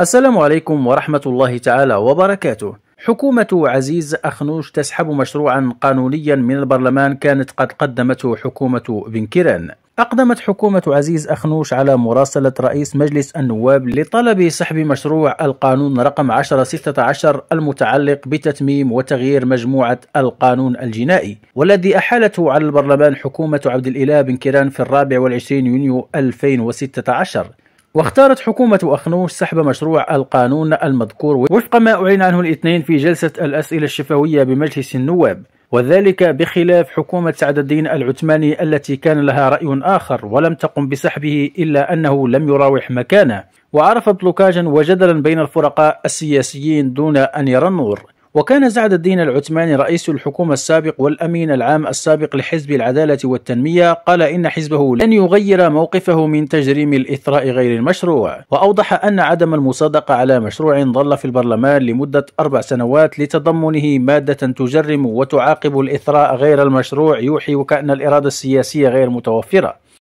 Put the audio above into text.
السلام عليكم ورحمة الله تعالى وبركاته حكومة عزيز أخنوش تسحب مشروعا قانونيا من البرلمان كانت قد قدمته حكومة بن كيران أقدمت حكومة عزيز أخنوش على مراسلة رئيس مجلس النواب لطلب سحب مشروع القانون رقم 1016 المتعلق بتتميم وتغيير مجموعة القانون الجنائي والذي أحالته على البرلمان حكومة عبد الإله بن كيران في الرابع والعشرين يونيو 2016 واختارت حكومة أخنوش سحب مشروع القانون المذكور وفق ما أعلن عنه الاثنين في جلسة الأسئلة الشفوية بمجلس النواب وذلك بخلاف حكومة سعد الدين العثماني التي كان لها رأي آخر ولم تقم بسحبه إلا أنه لم يراوح مكانه وعرفت بلوكاجا وجدلا بين الفرقاء السياسيين دون أن يرى النور وكان سعد الدين العثماني رئيس الحكومة السابق والأمين العام السابق لحزب العدالة والتنمية قال إن حزبه لن يغير موقفه من تجريم الإثراء غير المشروع وأوضح أن عدم المصادقة على مشروع ظل في البرلمان لمدة أربع سنوات لتضمنه مادة تجرم وتعاقب الإثراء غير المشروع يوحي وكأن الإرادة السياسية غير متوفرة